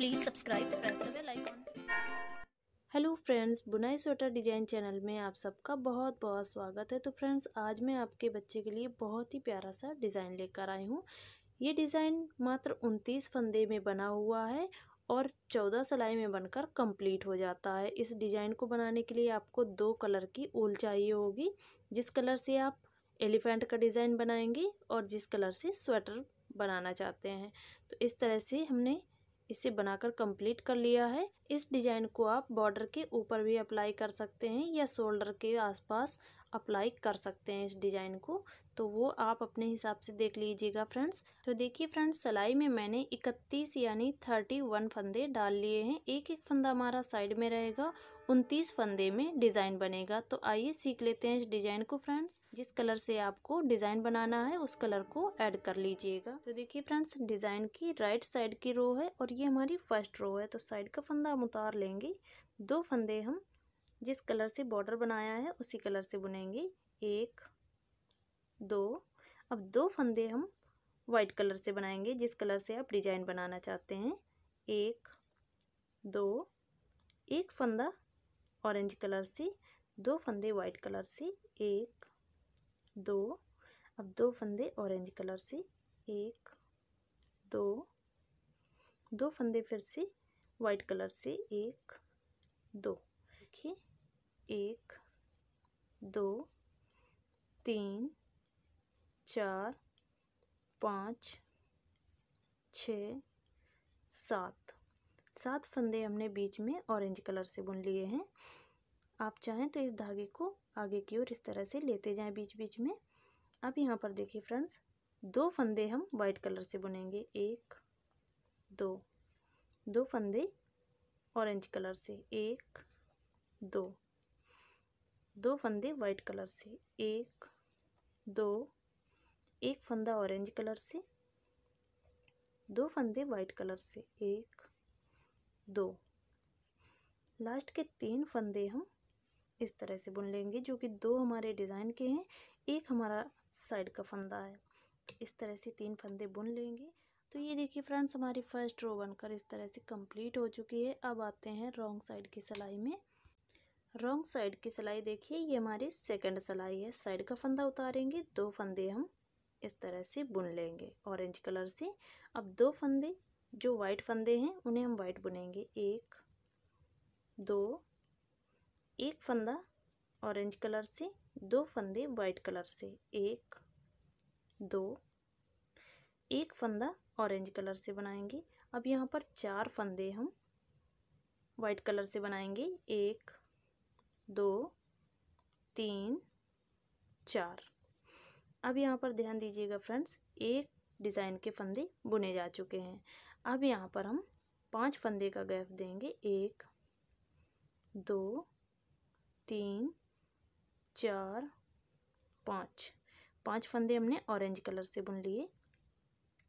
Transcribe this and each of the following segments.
please subscribe press the bell icon hello friends बुनाई sweater design channel में आप सबका बहुत बहुत स्वागत है तो फ्रेंड्स आज मैं आपके बच्चे के लिए बहुत ही प्यारा सा डिज़ाइन लेकर आई हूँ ये डिज़ाइन मात्र उनतीस फंदे में बना हुआ है और चौदह सिलाई में बनकर कंप्लीट हो जाता है इस डिज़ाइन को बनाने के लिए आपको दो कलर की ऊल चाहिए होगी जिस कलर से आप एलिफेंट का डिज़ाइन बनाएंगे और जिस कलर से स्वेटर बनाना चाहते हैं तो इस तरह से हमने इसे बनाकर कंप्लीट कर लिया है इस डिजाइन को आप बॉर्डर के ऊपर भी अप्लाई कर सकते हैं या शोल्डर के आसपास अप्लाई कर सकते हैं इस डिज़ाइन को तो वो आप अपने हिसाब से देख लीजिएगा फ्रेंड्स तो देखिए फ्रेंड्स सिलाई में मैंने 31 यानी 31 फंदे डाल लिए हैं एक एक फंदा हमारा साइड में रहेगा उनतीस फंदे में डिज़ाइन बनेगा तो आइए सीख लेते हैं इस डिज़ाइन को फ्रेंड्स जिस कलर से आपको डिज़ाइन बनाना है उस कलर को ऐड कर लीजिएगा तो देखिए फ्रेंड्स डिज़ाइन की राइट साइड की रो है और ये हमारी फर्स्ट रो है तो साइड का फंदा हम उतार लेंगे दो फंदे हम जिस कलर से बॉर्डर बनाया है उसी कलर से बुनेंगे एक दो अब दो फंदे हम वाइट कलर से बनाएंगे जिस कलर से आप डिजाइन बनाना चाहते हैं एक दो एक फंदा ऑरेंज कलर से दो फंदे वाइट कलर से एक दो अब दो फंदे ऑरेंज कलर से एक दो दो फंदे फिर से वाइट कलर से एक दो देखिए एक दो तीन चार पाँच छ सात सात फंदे हमने बीच में ऑरेंज कलर से बुन लिए हैं आप चाहें तो इस धागे को आगे की ओर इस तरह से लेते जाएं बीच बीच में अब यहाँ पर देखिए फ्रेंड्स दो फंदे हम वाइट कलर से बुनेंगे एक दो दो फंदे ऑरेंज कलर से एक दो दो फंदे वाइट कलर से एक दो एक फंदा ऑरेंज कलर से दो फंदे वाइट कलर से एक दो लास्ट के तीन फंदे हम इस तरह से बुन लेंगे जो कि दो हमारे डिज़ाइन के हैं एक हमारा साइड का फंदा है इस तरह से तीन फंदे बुन लेंगे तो ये देखिए फ्रेंड्स हमारी फर्स्ट रो बनकर इस तरह से कंप्लीट हो चुकी है अब आते हैं रॉन्ग साइड की सिलाई में रॉन्ग साइड की सिलाई देखिए ये हमारी सेकंड सिलाई है साइड का फंदा उतारेंगे दो फंदे हम इस तरह से बुन लेंगे ऑरेंज कलर से अब दो फंदे जो वाइट फंदे हैं उन्हें हम वाइट बुनेंगे एक दो एक फंदा ऑरेंज कलर से दो फंदे वाइट कलर से एक दो एक फंदा ऑरेंज कलर से बनाएंगे अब यहाँ पर चार फंदे हम वाइट कलर से बनाएंगे एक दो तीन चार अब यहाँ पर ध्यान दीजिएगा फ्रेंड्स एक डिज़ाइन के फंदे बुने जा चुके हैं अब यहाँ पर हम पांच फंदे का गैप देंगे एक दो तीन चार पाँच पांच फंदे हमने ऑरेंज कलर से बुन लिए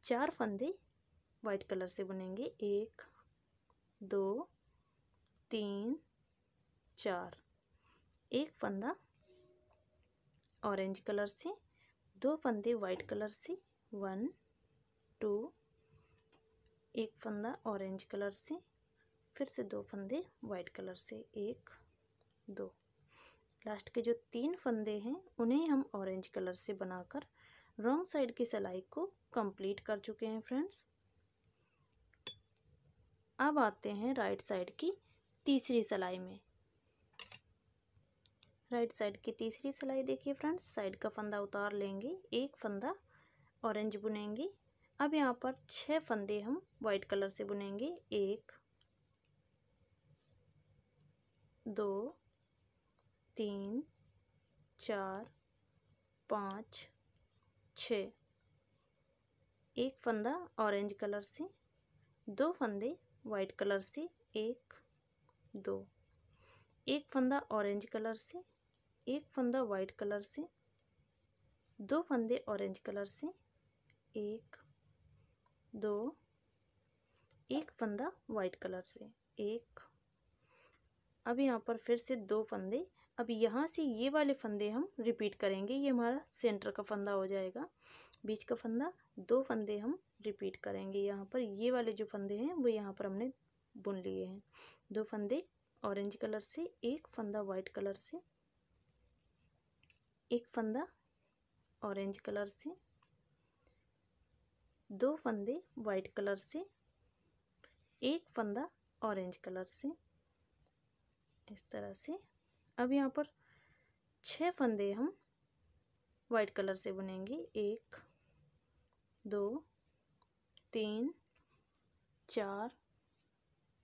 चार फंदे वाइट कलर से बुनेंगे एक दो तीन चार एक फंदा ऑरेंज कलर से दो फंदे वाइट कलर से वन टू एक फंदा ऑरेंज कलर से फिर से दो फंदे वाइट कलर से एक दो लास्ट के जो तीन फंदे हैं उन्हें हम ऑरेंज कलर से बनाकर रॉन्ग साइड की सिलाई को कंप्लीट कर चुके हैं फ्रेंड्स अब आते हैं राइट साइड की तीसरी सिलाई में राइट साइड की तीसरी सिलाई देखिए फ्रेंड्स साइड का फंदा उतार लेंगे एक फंदा ऑरेंज बुनेंगे अब यहाँ पर छः फंदे हम वाइट कलर से बुनेंगे एक दो तीन चार पाँच छ एक फंदा ऑरेंज कलर से दो फंदे वाइट कलर से एक दो एक फंदा ऑरेंज कलर से एक फंदा वाइट कलर से दो फंदे ऑरेंज कलर से एक दो एक फंदा वाइट कलर से एक अब यहाँ पर फिर से दो फंदे अब यहाँ से ये वाले फंदे हम रिपीट करेंगे ये हमारा सेंटर का फंदा हो जाएगा बीच का फंदा दो फंदे हम रिपीट करेंगे यहाँ पर ये वाले जो फंदे हैं वो यहाँ पर हमने बुन लिए हैं दो फंदे ऑरेंज कलर से एक फंदा वाइट कलर से एक फंदा ऑरेंज कलर से दो फंदे वाइट कलर से एक फंदा ऑरेंज कलर से इस तरह से अब यहाँ पर छह फंदे हम वाइट कलर से बुनेंगे एक दो तीन चार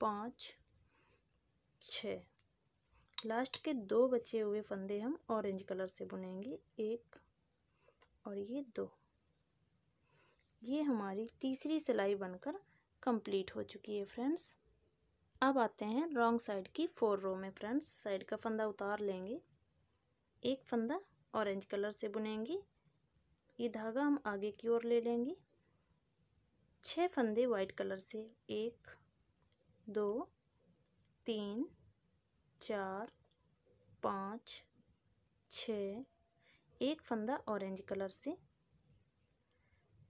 पाँच छ लास्ट के दो बचे हुए फंदे हम ऑरेंज कलर से बुनेंगे एक और ये दो ये हमारी तीसरी सिलाई बनकर कंप्लीट हो चुकी है फ्रेंड्स अब आते हैं रॉन्ग साइड की फोर रो में फ्रेंड्स साइड का फंदा उतार लेंगे एक फंदा ऑरेंज कलर से बुनेंगे ये धागा हम आगे की ओर ले लेंगे छः फंदे वाइट कलर से एक दो तीन चार पाँच छ एक फंदा ऑरेंज कलर से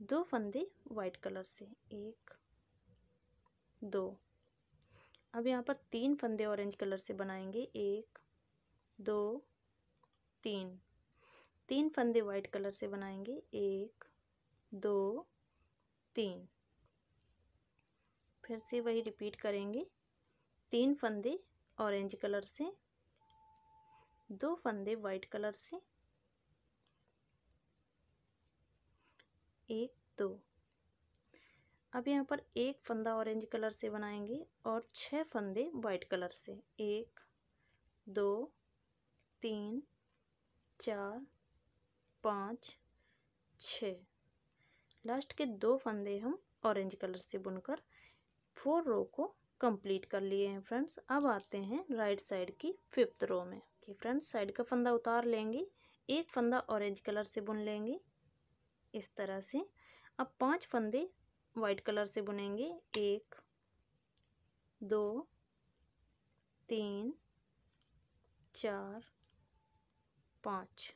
दो फंदे वाइट कलर से एक दो अब यहाँ पर तीन फंदे ऑरेंज कलर से बनाएंगे एक दो तीन तीन फंदे वाइट कलर से बनाएंगे एक दो तीन फिर से वही रिपीट करेंगे तीन फंदे ऑरेंज कलर से दो फंदे वाइट कलर से एक दो अब यहाँ पर एक फंदा ऑरेंज कलर से बनाएंगे और छः फंदे वाइट कलर से एक दो तीन चार पाँच छ लास्ट के दो फंदे हम ऑरेंज कलर से बुनकर फोर रो को कंप्लीट कर लिए हैं फ्रेंड्स अब आते हैं राइट साइड की फिफ्थ रो में कि फ्रेंड्स साइड का फंदा उतार लेंगे एक फंदा ऑरेंज कलर से बुन लेंगे इस तरह से अब पांच फंदे वाइट कलर से बुनेंगे एक दो तीन चार पाँच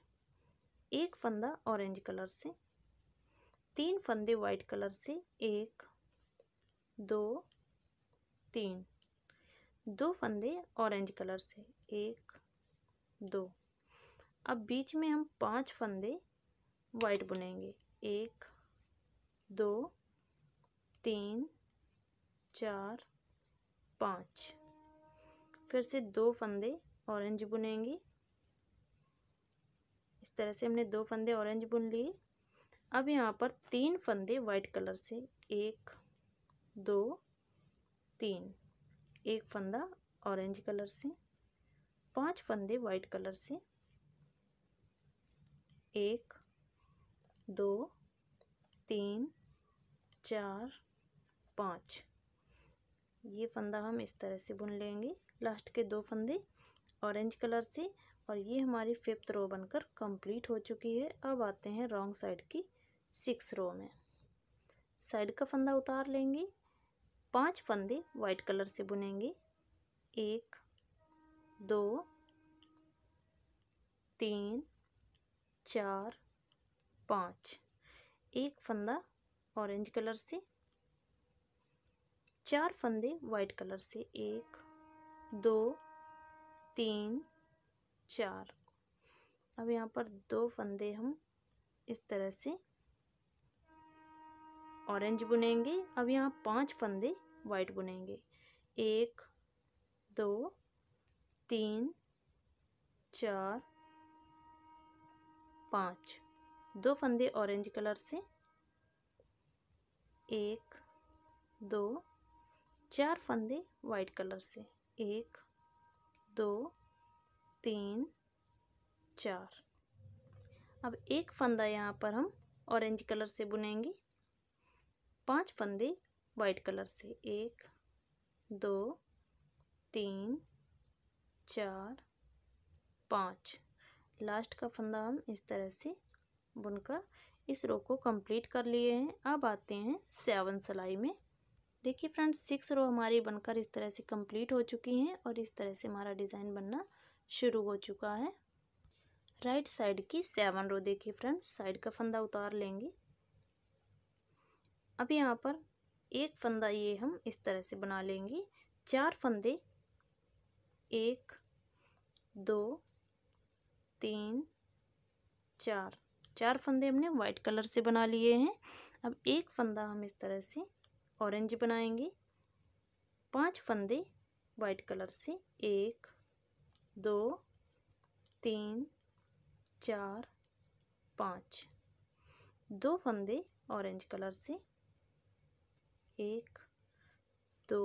एक फंदा ऑरेंज कलर से तीन फंदे वाइट कलर से एक दो तीन दो फंदे ऑरेंज कलर से एक दो अब बीच में हम पांच फंदे वाइट बुनेंगे एक दो तीन चार पाँच फिर से दो फंदे ऑरेंज बुनेंगे इस तरह से हमने दो फंदे ऑरेंज बुन लिए अब यहाँ पर तीन फंदे वाइट कलर से एक दो तीन एक फंदा ऑरेंज कलर से पांच फंदे वाइट कलर से एक दो तीन चार पाँच ये फंदा हम इस तरह से बुन लेंगे लास्ट के दो फंदे ऑरेंज कलर से और ये हमारी फिफ्थ रो बनकर कंप्लीट हो चुकी है अब आते हैं रॉन्ग साइड की सिक्स रो में साइड का फंदा उतार लेंगे पांच फंदे वाइट कलर से बुनेंगे एक दो तीन चार पाँच एक फंदा ऑरेंज कलर से चार फंदे वाइट कलर से एक दो तीन चार अब यहाँ पर दो फंदे हम इस तरह से ऑरेंज बुनेंगे अब यहाँ पांच फंदे वाइट बुनेंगे एक दो तीन चार पाँच दो फंदे ऑरेंज कलर से एक दो चार फंदे वाइट कलर से एक दो तीन चार अब एक फंदा यहाँ पर हम ऑरेंज कलर से बुनेंगे पांच फंदे वाइट कलर से एक दो तीन चार पाँच लास्ट का फंदा हम इस तरह से बुनकर इस रो को कंप्लीट कर लिए हैं अब आते हैं सेवन सिलाई में देखिए फ्रेंड्स सिक्स रो हमारी बनकर इस तरह से कंप्लीट हो चुकी हैं और इस तरह से हमारा डिज़ाइन बनना शुरू हो चुका है राइट साइड की सेवन रो देखिए फ्रेंड्स साइड का फंदा उतार लेंगे अब यहाँ पर एक फंदा ये हम इस तरह से बना लेंगे चार फंदे एक दो तीन चार चार फंदे हमने वाइट कलर से बना लिए हैं अब एक फंदा हम इस तरह से ऑरेंज बनाएंगे पांच फंदे वाइट कलर से एक दो तीन चार पाँच दो फंदे ऑरेंज कलर से एक दो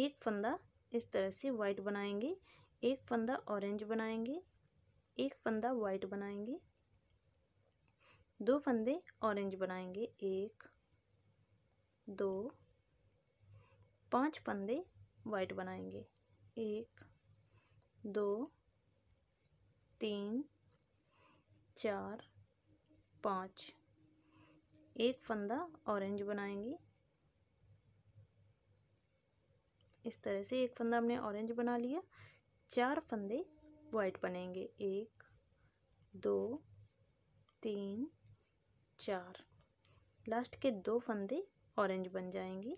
एक फंदा इस तरह से वाइट बनाएंगे एक फंदा ऑरेंज बनाएंगे एक फंदा वाइट बनाएंगे दो फंदे ऑरेंज बनाएंगे एक दो पांच फंदे वाइट बनाएंगे एक दो तीन चार पाँच एक फंदा ऑरेंज बनाएंगे इस तरह से एक फंदा हमने ऑरेंज बना लिया चार फंदे वाइट बनेंगे एक दो तीन चार लास्ट के दो फंदे ऑरेंज बन जाएंगे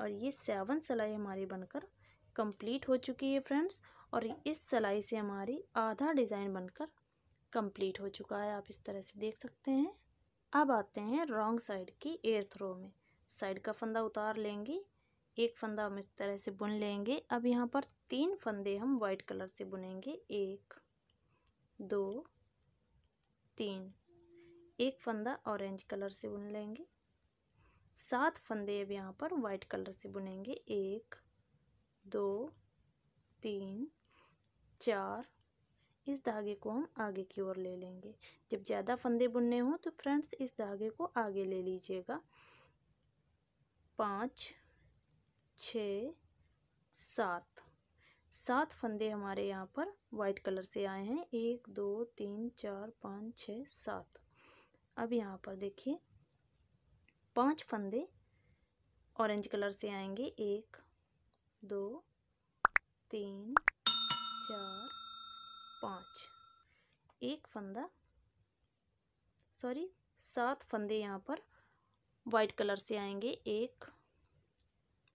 और ये सेवन सिलाई हमारी बनकर कंप्लीट हो चुकी है फ्रेंड्स और इस सिलाई से हमारी आधा डिज़ाइन बनकर कंप्लीट हो चुका है आप इस तरह से देख सकते हैं अब आते हैं रॉन्ग साइड की एयर थ्रो में साइड का फंदा उतार लेंगे एक फंदा हम इस तरह से बुन लेंगे अब यहाँ पर तीन फंदे हम वाइट कलर से बुनेंगे एक दो तीन एक फंदा ऑरेंज कलर से बुन लेंगे सात फंदे अब यहाँ पर वाइट कलर से बुनेंगे एक दो तीन चार इस धागे को हम आगे की ओर ले लेंगे जब ज़्यादा फंदे बुनने हों तो फ्रेंड्स इस धागे को आगे ले लीजिएगा पाँच छः सात सात फंदे हमारे यहाँ पर वाइट कलर से आए हैं एक दो तीन चार पाँच छ सात अब यहाँ पर देखिए पांच फंदे ऑरेंज कलर से आएंगे एक दो तीन चार पाँच एक फंदा सॉरी सात फंदे यहाँ पर वाइट कलर से आएंगे एक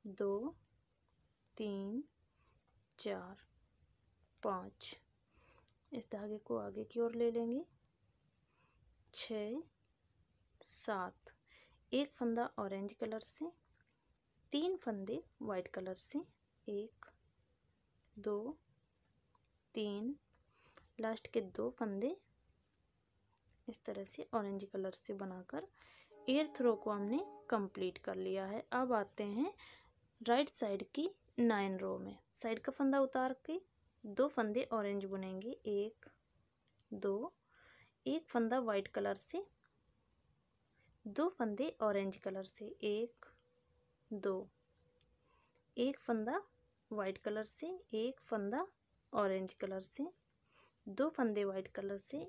दो तीन चार पाँच इस धागे को आगे की ओर ले लेंगे छ सात एक फंदा ऑरेंज कलर से तीन फंदे वाइट कलर से एक दो तीन लास्ट के दो फंदे इस तरह से ऑरेंज कलर से बनाकर एयर थ्रो को हमने कंप्लीट कर लिया है अब आते हैं राइट साइड की नाइन रो में साइड का फंदा उतार के दो फंदे ऑरेंज बुनेंगे एक दो एक फंदा वाइट कलर से दो फंदे ऑरेंज कलर से एक दो एक फंदा वाइट कलर से एक फंदा ऑरेंज कलर से दो फंदे वाइट कलर से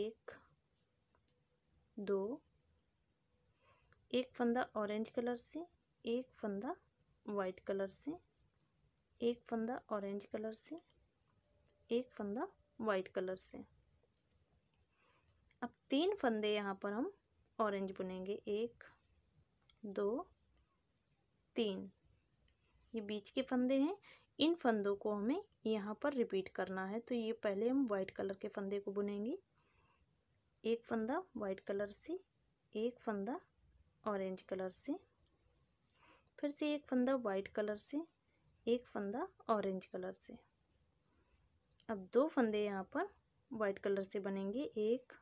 एक दो एक फंदा ऑरेंज कलर से एक फंदा वाइट कलर से एक फंदा ऑरेंज कलर से एक फंदा वाइट कलर से अब तीन फंदे यहाँ पर हम ऑरेंज बुनेंगे एक दो तीन ये बीच के फंदे हैं इन फंदों को हमें यहाँ पर रिपीट करना है तो ये पहले हम वाइट कलर के फंदे को बुनेंगे एक फंदा वाइट कलर से एक फंदा ऑरेंज कलर से फिर से एक फंदा वाइट कलर से एक फंदा ऑरेंज कलर से अब दो फंदे यहाँ पर वाइट कलर से बनेंगे एक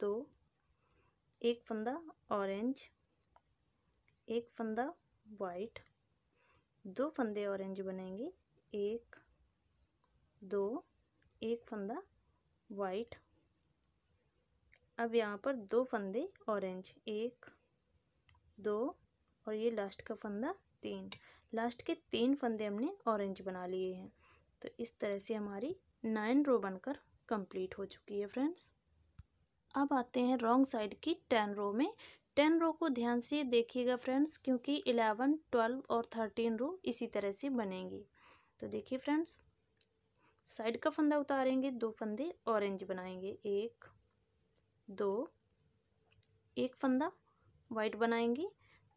दो एक फंदा ऑरेंज एक फंदा वाइट दो फंदे ऑरेंज बनेंगे एक दो एक फंदा वाइट अब यहाँ पर दो फंदे ऑरेंज एक दो और ये लास्ट का फंदा तीन लास्ट के तीन फंदे हमने ऑरेंज बना लिए हैं तो इस तरह से हमारी नाइन रो बनकर कंप्लीट हो चुकी है फ्रेंड्स अब आते हैं रॉन्ग साइड की टेन रो में टेन रो को ध्यान से देखिएगा फ्रेंड्स क्योंकि इलेवन ट्वेल्व और थर्टीन रो इसी तरह से बनेंगी तो देखिए फ्रेंड्स साइड का फंदा उतारेंगे दो फंदे ऑरेंज बनाएंगे एक दो एक फंदा वाइट बनाएंगे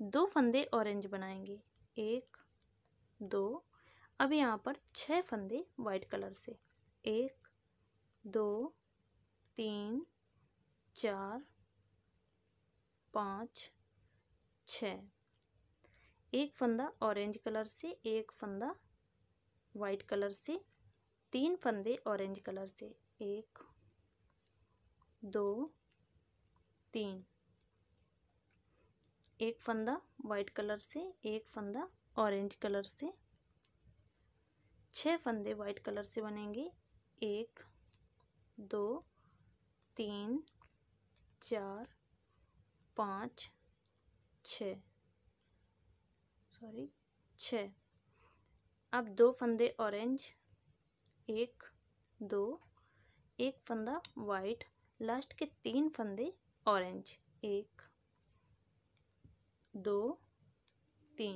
दो फंदे ऑरेंज बनाएंगे एक दो अब यहाँ पर छः फंदे वाइट कलर से एक दो तीन चार पाँच छ एक फंदा ऑरेंज कलर से एक फंदा वाइट कलर से तीन फंदे ऑरेंज कलर से एक दो तीन एक फंदा वाइट कलर से एक फंदा ऑरेंज कलर से छः फंदे वाइट कलर से बनेंगे एक दो तीन चार पाँच छ सॉरी छ अब दो फंदे ऑरेंज एक दो एक फंदा वाइट लास्ट के तीन फंदे ऑरेंज एक दो तीन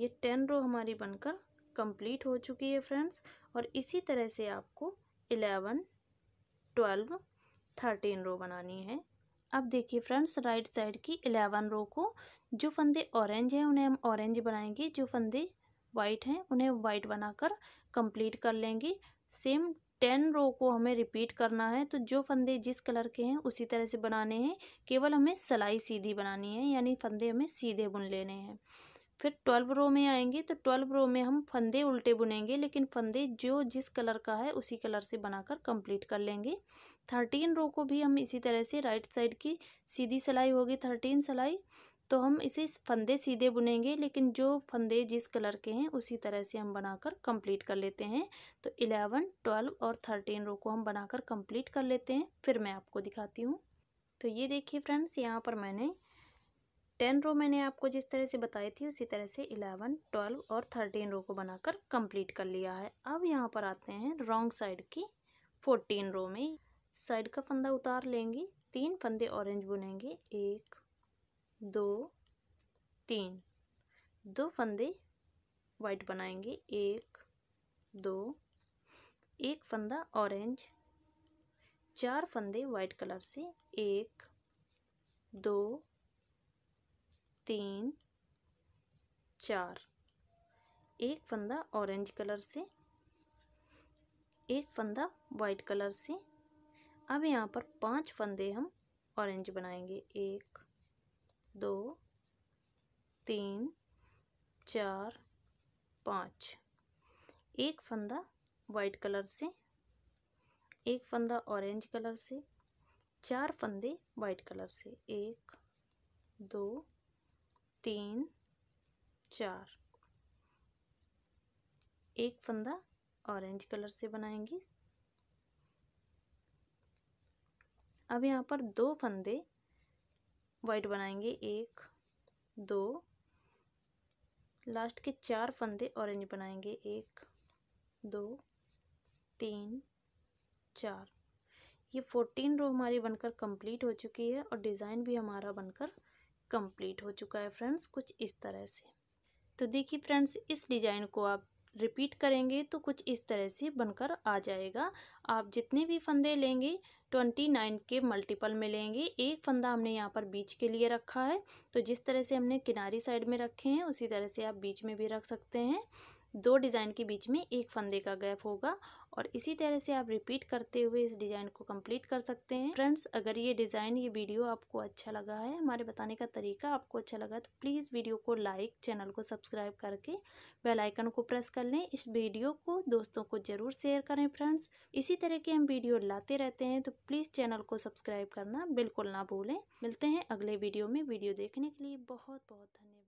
ये टेन रो हमारी बनकर कंप्लीट हो चुकी है फ्रेंड्स और इसी तरह से आपको इलेवन ट्वेल्व थर्टीन रो बनानी है अब देखिए फ्रेंड्स राइट साइड की इलेवन रो को जो फंदे ऑरेंज हैं उन्हें हम ऑरेंज बनाएंगे जो फंदे वाइट हैं उन्हें वाइट बनाकर कंप्लीट कर लेंगे सेम टेन रो को हमें रिपीट करना है तो जो फंदे जिस कलर के हैं उसी तरह से बनाने हैं केवल हमें सिलाई सीधी बनानी है यानी फंदे हमें सीधे बुन लेने हैं फिर ट्वेल्व रो में आएंगे तो ट्वेल्व रो में हम फंदे उल्टे बुनेंगे लेकिन फंदे जो जिस कलर का है उसी कलर से बनाकर कंप्लीट कर लेंगे थर्टीन रो को भी हम इसी तरह से राइट साइड की सीधी सिलाई होगी थर्टीन सिलाई तो हम इसे इस फंदे सीधे बुनेंगे लेकिन जो फंदे जिस कलर के हैं उसी तरह से हम बनाकर कंप्लीट कर लेते हैं तो इलेवन ट्वेल्व और थर्टीन रो को हम बनाकर कंप्लीट कर लेते हैं फिर मैं आपको दिखाती हूँ तो ये देखिए फ्रेंड्स यहाँ पर मैंने टेन रो मैंने आपको जिस तरह से बताई थी उसी तरह से इलेवन ट्वेल्व और थर्टीन रो को बनाकर कंप्लीट कर लिया है अब यहाँ पर आते हैं रॉन्ग साइड की फोर्टीन रो में साइड का फंदा उतार लेंगे तीन फंदे ऑरेंज बुनेंगे एक दो तीन दो फंदे वाइट बनाएंगे एक दो एक फंदा ऑरेंज चार फंदे वाइट कलर से एक दो तीन चार एक फंदा ऑरेंज कलर से एक फंदा वाइट कलर से अब यहाँ पर पांच फंदे हम ऑरेंज बनाएंगे एक दो तीन चार पाँच एक फंदा वाइट कलर से एक फंदा ऑरेंज कलर से चार फंदे वाइट कलर से एक दो तीन चार एक फंदा ऑरेंज कलर से बनाएंगे अब यहाँ पर दो फंदे वाइट बनाएंगे एक दो लास्ट के चार फंदे ऑरेंज बनाएंगे एक दो तीन चार ये फोर्टीन रो हमारी बनकर कंप्लीट हो चुकी है और डिज़ाइन भी हमारा बनकर कंप्लीट हो चुका है फ्रेंड्स कुछ इस तरह से तो देखिए फ्रेंड्स इस डिज़ाइन को आप रिपीट करेंगे तो कुछ इस तरह से बनकर आ जाएगा आप जितने भी फंदे लेंगे ट्वेंटी नाइन के मल्टीपल में लेंगे एक फंदा हमने यहाँ पर बीच के लिए रखा है तो जिस तरह से हमने किनारी साइड में रखे हैं उसी तरह से आप बीच में भी रख सकते हैं दो डिज़ाइन के बीच में एक फंदे का गैप होगा और इसी तरह से आप रिपीट करते हुए इस डिज़ाइन को कंप्लीट कर सकते हैं फ्रेंड्स अगर ये डिज़ाइन ये वीडियो आपको अच्छा लगा है हमारे बताने का तरीका आपको अच्छा लगा तो प्लीज़ वीडियो को लाइक चैनल को सब्सक्राइब करके बेल आइकन को प्रेस कर लें इस वीडियो को दोस्तों को ज़रूर शेयर करें फ्रेंड्स इसी तरह के हम वीडियो लाते रहते हैं तो प्लीज़ चैनल को सब्सक्राइब करना बिल्कुल ना भूलें मिलते हैं अगले वीडियो में वीडियो देखने के लिए बहुत बहुत धन्यवाद